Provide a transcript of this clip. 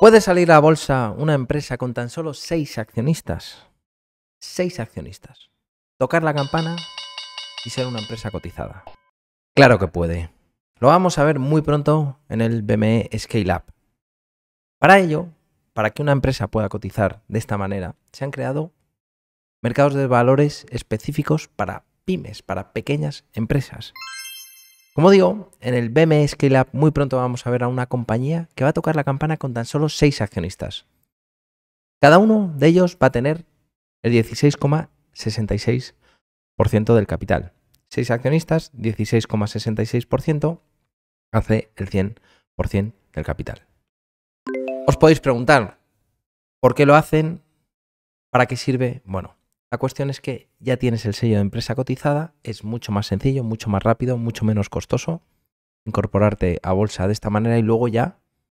¿Puede salir a la bolsa una empresa con tan solo seis accionistas? Seis accionistas. Tocar la campana y ser una empresa cotizada. Claro que puede. Lo vamos a ver muy pronto en el BME Scale Up. Para ello, para que una empresa pueda cotizar de esta manera, se han creado mercados de valores específicos para pymes, para pequeñas empresas. Como digo, en el BMS e Scale muy pronto vamos a ver a una compañía que va a tocar la campana con tan solo 6 accionistas. Cada uno de ellos va a tener el 16,66% del capital. 6 accionistas, 16,66% hace el 100% del capital. Os podéis preguntar, ¿por qué lo hacen? ¿Para qué sirve? Bueno, la cuestión es que ya tienes el sello de empresa cotizada, es mucho más sencillo, mucho más rápido, mucho menos costoso incorporarte a bolsa de esta manera y luego ya